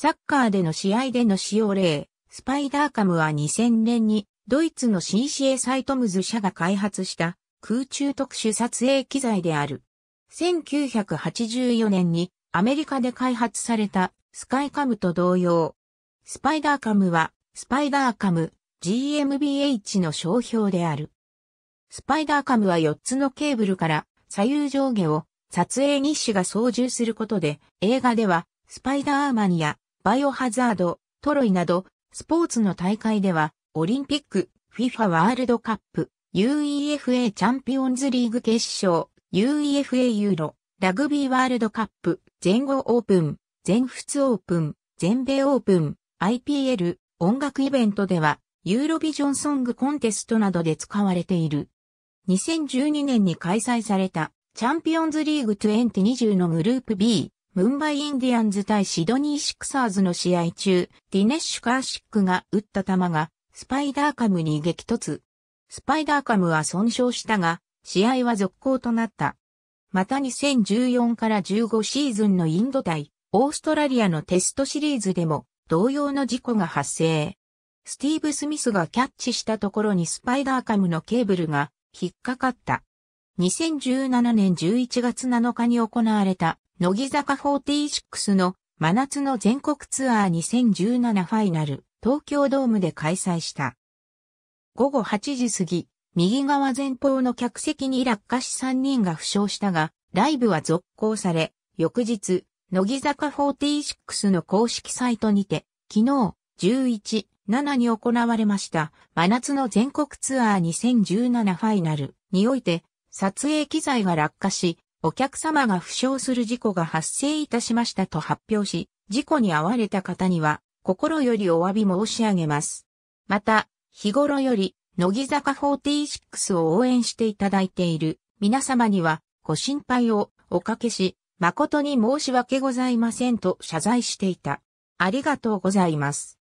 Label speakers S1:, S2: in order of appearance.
S1: サッカーでの試合での使用例、スパイダーカムは2000年にドイツの CCA サイトムズ社が開発した空中特殊撮影機材である。1984年にアメリカで開発されたスカイカムと同様。スパイダーカムはスパイダーカム GMBH の商標である。スパイダーカムは4つのケーブルから左右上下を撮影日誌が操縦することで映画ではスパイダーマンやバイオハザード、トロイなど、スポーツの大会では、オリンピック、FIFA ワールドカップ、UEFA チャンピオンズリーグ決勝、UEFA ユーロ、ラグビーワールドカップ、全豪オープン、全仏オープン、全米オープン、IPL、音楽イベントでは、ユーロビジョンソングコンテストなどで使われている。2012年に開催された、チャンピオンズリーグ2020のグループ B、ムンバイインディアンズ対シドニーシクサーズの試合中、ディネッシュ・カーシックが打った球が、スパイダーカムに激突。スパイダーカムは損傷したが、試合は続行となった。また2014から15シーズンのインド対オーストラリアのテストシリーズでも同様の事故が発生。スティーブ・スミスがキャッチしたところにスパイダーカムのケーブルが引っかかった。2017年11月7日に行われた、乃木坂46の真夏の全国ツアー2017ファイナル、東京ドームで開催した。午後8時過ぎ、右側前方の客席に落下し3人が負傷したが、ライブは続行され、翌日、乃木坂46の公式サイトにて、昨日、11、7に行われました、真夏の全国ツアー2017ファイナルにおいて、撮影機材が落下し、お客様が負傷する事故が発生いたしましたと発表し、事故に遭われた方には、心よりお詫び申し上げます。また、日頃より、乃木坂46を応援していただいている皆様には、ご心配をおかけし、誠に申し訳ございませんと謝罪していた。ありがとうございます。